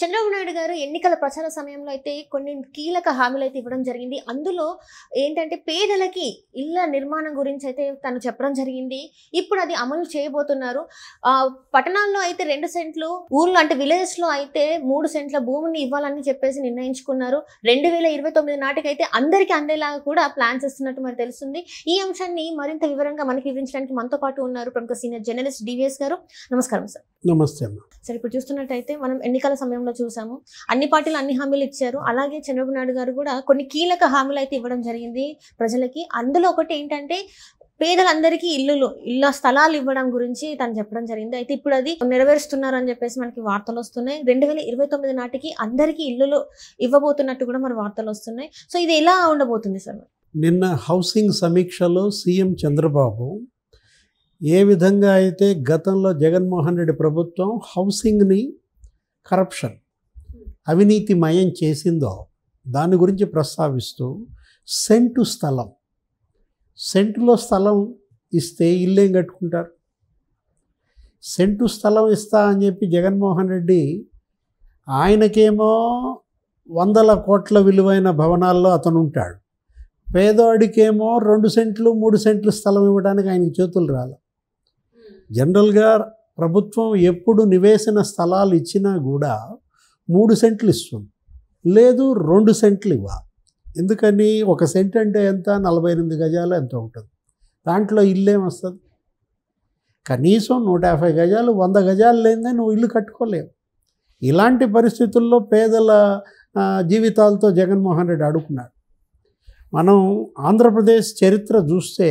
చంద్రబాబు నాయుడు గారు ఎన్నికల ప్రచార సమయంలో అయితే కొన్ని కీలక హామీలు అయితే ఇవ్వడం జరిగింది అందులో ఏంటంటే పేదలకి ఇళ్ల నిర్మాణం గురించి అయితే తను చెప్పడం జరిగింది ఇప్పుడు అది అమలు చేయబోతున్నారు పట్టణాల్లో అయితే రెండు సెంట్లు ఊర్లో అంటే విలేజెస్లో అయితే మూడు సెంట్ల భూమిని ఇవ్వాలని చెప్పేసి నిర్ణయించుకున్నారు రెండు వేల ఇరవై తొమ్మిది నాటికి అయితే అందరికీ అందేలాగా కూడా ప్లాన్ చేస్తున్నట్టు మరి తెలుస్తుంది ఈ అంశాన్ని మరింత వివరంగా మనకి వివరించడానికి మనతో పాటు ఉన్నారు ప్రముఖ సీనియర్ జర్నలిస్ట్ డివిఎస్ గారు నమస్కారం సార్ నమస్తే సార్ ఇప్పుడు చూస్తున్నట్టయితే మనం ఎన్నికల సమయం సమయంలో చూసాము అన్ని పార్టీలు అన్ని హామీలు ఇచ్చారు అలాగే చంద్రబాబు నాయుడు గారు కూడా కొన్ని కీలక హామీలు అయితే ఇవ్వడం జరిగింది ప్రజలకి అందులో ఒకటి ఏంటంటే పేదలందరికీ ఇల్లులు ఇళ్ళ స్థలాలు ఇవ్వడం గురించి తను చెప్పడం జరిగింది అయితే ఇప్పుడు అది నెరవేరుస్తున్నారు అని చెప్పేసి మనకి వార్తలు వస్తున్నాయి రెండు వేల ఇరవై తొమ్మిది నాటికి అందరికీ ఇల్లులు ఇవ్వబోతున్నట్టు కూడా మరి వార్తలు వస్తున్నాయి సో ఇది ఎలా ఉండబోతుంది సార్ నిన్న హౌసింగ్ సమీక్షలో సీఎం చంద్రబాబు ఏ విధంగా అయితే గతంలో జగన్మోహన్ రెడ్డి ప్రభుత్వం హౌసింగ్ని కరప్షన్ అవినీతి మయం చేసిందో దాని గురించి ప్రస్తావిస్తూ సెంటు స్థలం సెంటులో స్థలం ఇస్తే ఇల్లేం కట్టుకుంటారు సెంటు స్థలం ఇస్తా అని చెప్పి జగన్మోహన్ రెడ్డి ఆయనకేమో వందల కోట్ల విలువైన భవనాల్లో అతను ఉంటాడు పేదవాడికేమో రెండు సెంట్లు మూడు సెంట్లు స్థలం ఇవ్వడానికి ఆయనకి చేతులు రాలి జనరల్గా ప్రభుత్వం ఎప్పుడు నివేశన స్థలాలు ఇచ్చినా కూడా మూడు సెంట్లు ఇస్తుంది లేదు రెండు సెంట్లు ఇవ్వ ఎందుకని ఒక సెంట్ అంటే ఎంత నలభై ఎనిమిది గజాలు ఎంత ఉంటుంది దాంట్లో ఇల్లేం వస్తుంది కనీసం నూట యాభై గజాలు వంద గజాలు లేదే నువ్వు ఇల్లు కట్టుకోలేవు ఇలాంటి పరిస్థితుల్లో పేదల జీవితాలతో జగన్మోహన్ రెడ్డి అడుగుతున్నాడు మనం ఆంధ్రప్రదేశ్ చరిత్ర చూస్తే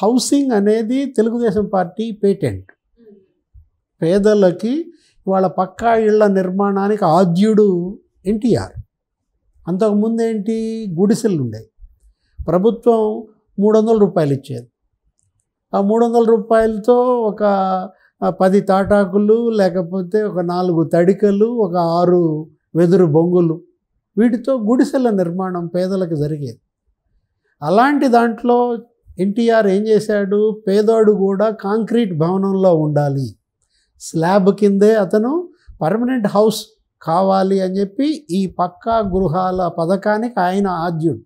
హౌసింగ్ అనేది తెలుగుదేశం పార్టీ పేటెంట్ పేదలకి వాళ్ళ పక్కా ఇళ్ల నిర్మాణానికి ఆద్యుడు ఎన్టీఆర్ అంతకుముందు ఏంటి గుడిసెలు ఉండేవి ప్రభుత్వం మూడు వందల రూపాయలు ఇచ్చేది ఆ మూడు వందల రూపాయలతో ఒక పది తాటాకులు లేకపోతే ఒక నాలుగు తడికలు ఒక ఆరు వెదురు బొంగులు వీటితో గుడిసెల నిర్మాణం పేదలకు జరిగేది అలాంటి దాంట్లో ఎన్టీఆర్ ఏం చేశాడు పేదోడు కూడా కాంక్రీట్ భవనంలో ఉండాలి స్లాబ్ కిందే అతను పర్మనెంట్ హౌస్ కావాలి అని చెప్పి ఈ పక్కా గృహాల పథకానికి ఆయన ఆద్యుడు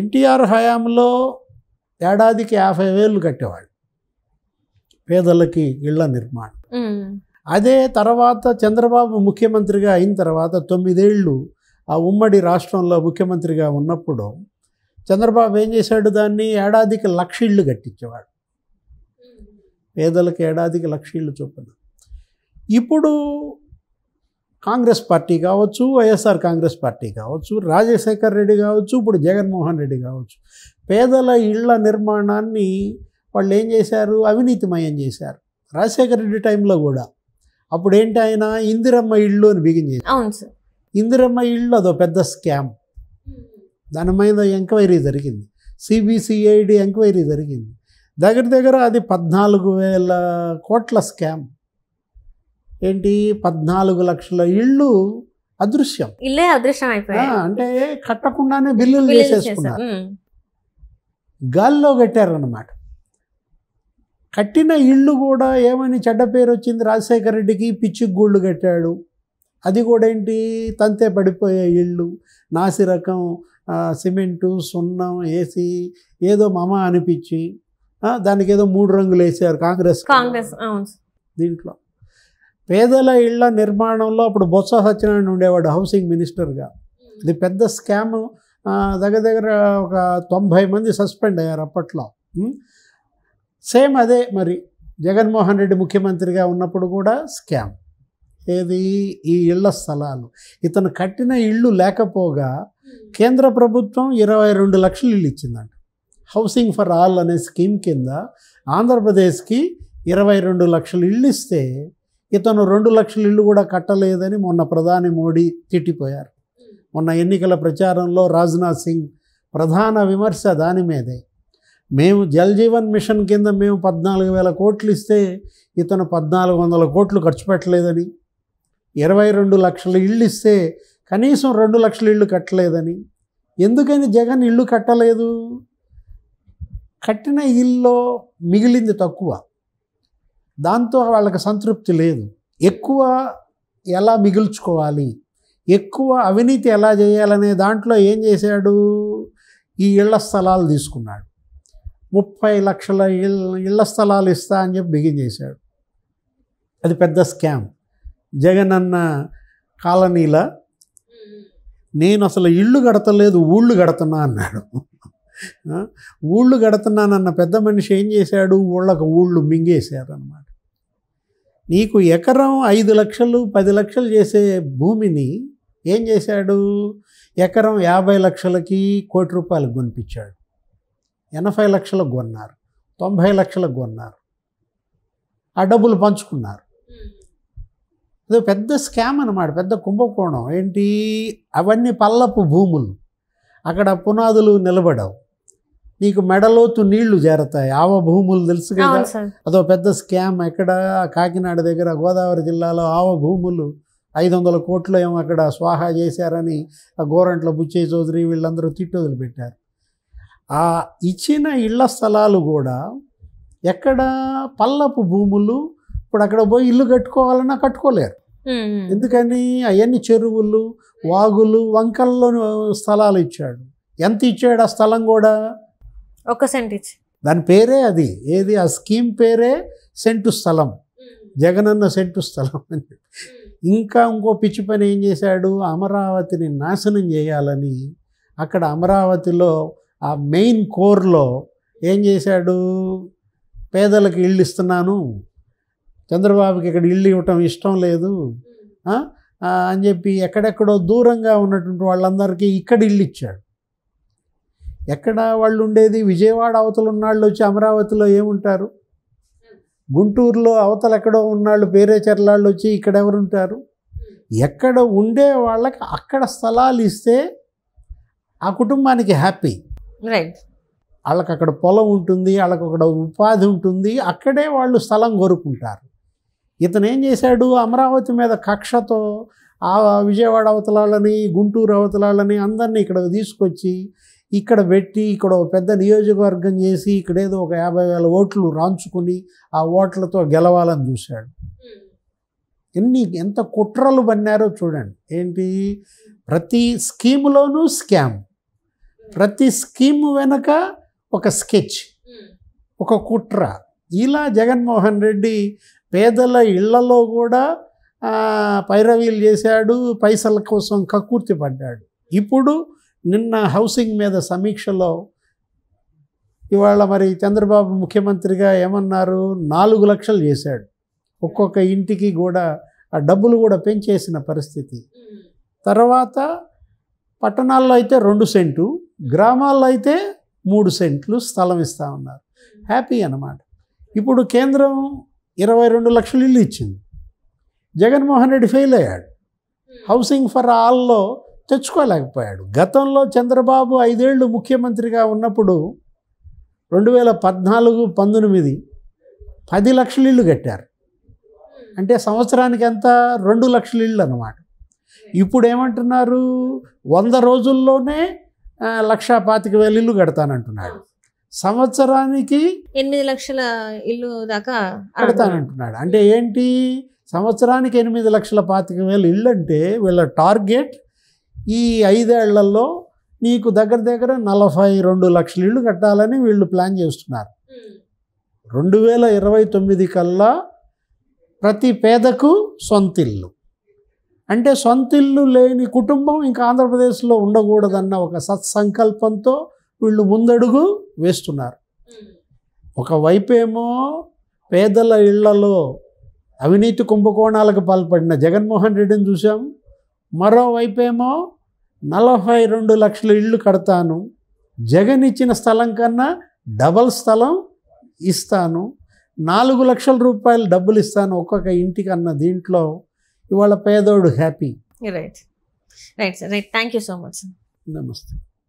ఎన్టీఆర్ హయాంలో ఏడాదికి యాభై వేలు కట్టేవాడు పేదలకి ఇళ్ల నిర్మాణం అదే తర్వాత చంద్రబాబు ముఖ్యమంత్రిగా అయిన తర్వాత తొమ్మిదేళ్ళు ఆ ఉమ్మడి రాష్ట్రంలో ముఖ్యమంత్రిగా ఉన్నప్పుడు చంద్రబాబు ఏం చేశాడు దాన్ని ఏడాదికి లక్ష ఇళ్ళు కట్టించేవాడు పేదలకు ఏడాదికి లక్ష ఇళ్ళు చొప్పున ఇప్పుడు కాంగ్రెస్ పార్టీ కావచ్చు వైఎస్ఆర్ కాంగ్రెస్ పార్టీ కావచ్చు రాజశేఖర్ రెడ్డి కావచ్చు ఇప్పుడు జగన్మోహన్ రెడ్డి కావచ్చు పేదల ఇళ్ల నిర్మాణాన్ని వాళ్ళు ఏం చేశారు అవినీతిమయం చేశారు రాజశేఖర రెడ్డి టైంలో కూడా అప్పుడు ఏంటి ఆయన ఇందిరమ్మ ఇళ్ళు అని బిగించేది అవును సార్ ఇందిరమ్మ ఇళ్ళు అదో పెద్ద స్కామ్ దాని మీద ఎంక్వైరీ జరిగింది సిబిసిఐడి ఎంక్వైరీ జరిగింది దగ్గర దగ్గర అది పద్నాలుగు వేల కోట్ల స్కామ్ ఏంటి పద్నాలుగు లక్షల ఇళ్ళు అదృశ్యం ఇల్లే అదృశ్యం అంటే కట్టకుండానే బిల్లులు చేసేసుకున్నారు గాల్లో కట్టారనమాట కట్టిన ఇళ్ళు కూడా ఏమని చెడ్డ పేరు వచ్చింది రాజశేఖర రెడ్డికి పిచ్చి గూళ్ళు కట్టాడు అది కూడా ఏంటి తంతే పడిపోయే ఇళ్ళు నాసి రకం సిమెంటు సున్నం వేసి ఏదో మమ అనిపించి దానికి ఏదో మూడు రంగులు వేసారు కాంగ్రెస్ కాంగ్రెస్ దీంట్లో పేదల ఇళ్ల నిర్మాణంలో అప్పుడు బొత్స సత్యనారాయణ ఉండేవాడు హౌసింగ్ మినిస్టర్గా ఇది పెద్ద స్కామ్ దగ్గర దగ్గర ఒక తొంభై మంది సస్పెండ్ అయ్యారు అప్పట్లో సేమ్ అదే మరి జగన్మోహన్ రెడ్డి ముఖ్యమంత్రిగా ఉన్నప్పుడు కూడా స్కామ్ ఏది ఈ ఇళ్ల స్థలాలు ఇతను కట్టిన ఇళ్ళు లేకపోగా కేంద్ర ప్రభుత్వం ఇరవై రెండు లక్షలు ఇల్లు ఇచ్చిందంట హౌసింగ్ ఫర్ ఆల్ అనే స్కీమ్ కింద ఆంధ్రప్రదేశ్కి ఇరవై రెండు లక్షలు ఇళ్ళు ఇస్తే ఇతను రెండు లక్షల ఇళ్ళు కూడా కట్టలేదని మొన్న ప్రధాని మోడీ తిట్టిపోయారు మొన్న ఎన్నికల ప్రచారంలో రాజ్నాథ్ సింగ్ ప్రధాన విమర్శ దాని మీదే మేము జల్ జీవన్ మిషన్ కింద మేము పద్నాలుగు వేల కోట్లు ఇస్తే ఇతను పద్నాలుగు వందల కోట్లు ఖర్చు పెట్టలేదని ఇరవై రెండు లక్షల ఇళ్ళు ఇస్తే కనీసం రెండు లక్షల ఇళ్ళు కట్టలేదని ఎందుకని జగన్ ఇళ్ళు కట్టలేదు కట్టిన ఇల్లో మిగిలింది తక్కువ దాంతో వాళ్ళకి సంతృప్తి లేదు ఎక్కువ ఎలా మిగుల్చుకోవాలి ఎక్కువ అవినీతి ఎలా చేయాలనే దాంట్లో ఏం చేశాడు ఈ ఇళ్ల స్థలాలు తీసుకున్నాడు ముప్పై లక్షల ఇళ్ల స్థలాలు ఇస్తా అని చెప్పి బిగిన్ చేశాడు అది పెద్ద స్కామ్ జగన్ అన్న కాలనీల నేను అసలు ఇళ్ళు కడతలేదు ఊళ్ళు కడుతున్నా అన్నాడు ఊళ్ళు గడుతున్నానన్న పెద్ద మనిషి ఏం చేశాడు ఊళ్ళకు ఊళ్ళు అన్నమాట నీకు ఎకరం ఐదు లక్షలు పది లక్షలు చేసే భూమిని ఏం చేశాడు ఎకరం యాభై లక్షలకి కోటి రూపాయలకు కొనిపించాడు ఎనభై లక్షలకు కొన్నారు తొంభై లక్షలకు కొన్నారు ఆ డబ్బులు పంచుకున్నారు అదో పెద్ద స్కామ్ అనమాట పెద్ద కుంభకోణం ఏంటి అవన్నీ పల్లపు భూములు అక్కడ పునాదులు నిలబడవు నీకు మెడలోతు నీళ్లు చేరతాయి ఆవ భూములు తెలుసు కదా అదో పెద్ద స్కామ్ ఎక్కడ కాకినాడ దగ్గర గోదావరి జిల్లాలో ఆవ భూములు ఐదు వందల కోట్లు ఏమో అక్కడ స్వాహా చేశారని ఆ గోరంట్ల బుచ్చయ్య చౌదరి వీళ్ళందరూ తిట్టుదలు పెట్టారు ఆ ఇచ్చిన ఇళ్ల స్థలాలు కూడా ఎక్కడ పల్లపు భూములు ఇప్పుడు అక్కడ పోయి ఇల్లు కట్టుకోవాలన్నా కట్టుకోలేరు ఎందుకని అవన్నీ చెరువులు వాగులు వంకల్లో స్థలాలు ఇచ్చాడు ఎంత ఇచ్చాడు ఆ స్థలం కూడా ఒక సెంట్ ఇచ్చి దాని పేరే అది ఏది ఆ స్కీమ్ పేరే సెంటు స్థలం జగనన్న సెంటు స్థలం అని ఇంకా ఇంకో పిచ్చి పని ఏం చేశాడు అమరావతిని నాశనం చేయాలని అక్కడ అమరావతిలో ఆ మెయిన్ కోర్లో ఏం చేశాడు పేదలకు ఇళ్ళు ఇస్తున్నాను చంద్రబాబుకి ఇక్కడ ఇల్లు ఇవ్వటం ఇష్టం లేదు అని చెప్పి ఎక్కడెక్కడో దూరంగా ఉన్నటువంటి వాళ్ళందరికీ ఇక్కడ ఇల్లు ఇచ్చాడు ఎక్కడ వాళ్ళు ఉండేది విజయవాడ అవతల ఉన్నాళ్ళు వచ్చి అమరావతిలో ఏముంటారు గుంటూరులో అవతల ఎక్కడో ఉన్నాళ్ళు పేరే వచ్చి ఇక్కడ ఎవరుంటారు ఎక్కడ ఉండే వాళ్ళకి అక్కడ స్థలాలు ఇస్తే ఆ కుటుంబానికి హ్యాపీ రైట్ వాళ్ళకి అక్కడ పొలం ఉంటుంది వాళ్ళకి అక్కడ ఉపాధి ఉంటుంది అక్కడే వాళ్ళు స్థలం కోరుకుంటారు ఇతను ఏం చేశాడు అమరావతి మీద కక్షతో ఆ విజయవాడ అవతలాలని గుంటూరు అవతలాలని అందరినీ ఇక్కడ తీసుకొచ్చి ఇక్కడ పెట్టి ఇక్కడ ఒక పెద్ద నియోజకవర్గం చేసి ఇక్కడ ఏదో ఒక యాభై వేల ఓట్లు రాంచుకుని ఆ ఓట్లతో గెలవాలని చూశాడు hmm. ఎన్ని ఎంత కుట్రలు పన్నారో చూడండి ఏంటి ప్రతి స్కీములోనూ స్కామ్ hmm. ప్రతి స్కీమ్ వెనక ఒక స్కెచ్ hmm. ఒక కుట్ర ఇలా జగన్మోహన్ రెడ్డి పేదల ఇళ్లలో కూడా పైరవీలు చేశాడు పైసల కోసం కక్కుర్తి పడ్డాడు ఇప్పుడు నిన్న హౌసింగ్ మీద సమీక్షలో ఇవాళ మరి చంద్రబాబు ముఖ్యమంత్రిగా ఏమన్నారు నాలుగు లక్షలు చేశాడు ఒక్కొక్క ఇంటికి కూడా ఆ డబ్బులు కూడా పెంచేసిన పరిస్థితి తర్వాత పట్టణాల్లో అయితే రెండు సెంటు గ్రామాల్లో అయితే మూడు సెంట్లు స్థలం ఇస్తా ఉన్నారు హ్యాపీ అన్నమాట ఇప్పుడు కేంద్రం ఇరవై రెండు లక్షలు ఇల్లు ఇచ్చింది జగన్మోహన్ రెడ్డి ఫెయిల్ అయ్యాడు hmm. హౌసింగ్ ఫర్ ఆల్లో తెచ్చుకోలేకపోయాడు గతంలో చంద్రబాబు ఐదేళ్లు ముఖ్యమంత్రిగా ఉన్నప్పుడు రెండు వేల పద్నాలుగు పంతొమ్మిది పది లక్షల ఇళ్ళు కట్టారు అంటే సంవత్సరానికి ఎంత రెండు లక్షల ఇళ్ళు అనమాట ఇప్పుడు ఏమంటున్నారు వంద రోజుల్లోనే లక్ష పాతిక వేల ఇల్లు కడతానంటున్నాడు సంవత్సరానికి ఎనిమిది లక్షల ఇల్లు దాకా కడతానంటున్నాడు అంటే ఏంటి సంవత్సరానికి ఎనిమిది లక్షల పాతిక వేలు ఇల్లు అంటే వీళ్ళ టార్గెట్ ఈ ఐదేళ్లలో నీకు దగ్గర దగ్గర నలభై రెండు లక్షల ఇళ్ళు కట్టాలని వీళ్ళు ప్లాన్ చేస్తున్నారు రెండు వేల ఇరవై తొమ్మిది కల్లా ప్రతి పేదకు సొంతిల్లు అంటే సొంతిల్లు లేని కుటుంబం ఇంకా ఆంధ్రప్రదేశ్లో ఉండకూడదన్న ఒక సత్సంకల్పంతో వీళ్ళు ముందడుగు వేస్తున్నారు ఒకవైపేమో పేదల ఇళ్లలో అవినీతి కుంభకోణాలకు పాల్పడిన జగన్మోహన్ రెడ్డిని చూసాము మరోవైపేమో నలభై రెండు లక్షల ఇళ్ళు కడతాను జగన్ ఇచ్చిన స్థలం కన్నా డబల్ స్థలం ఇస్తాను నాలుగు లక్షల రూపాయలు డబ్బులు ఇస్తాను ఒక్కొక్క ఇంటికి అన్న దీంట్లో ఇవాళ పేదోడు happy right right sir right thank you so much sir నమస్తే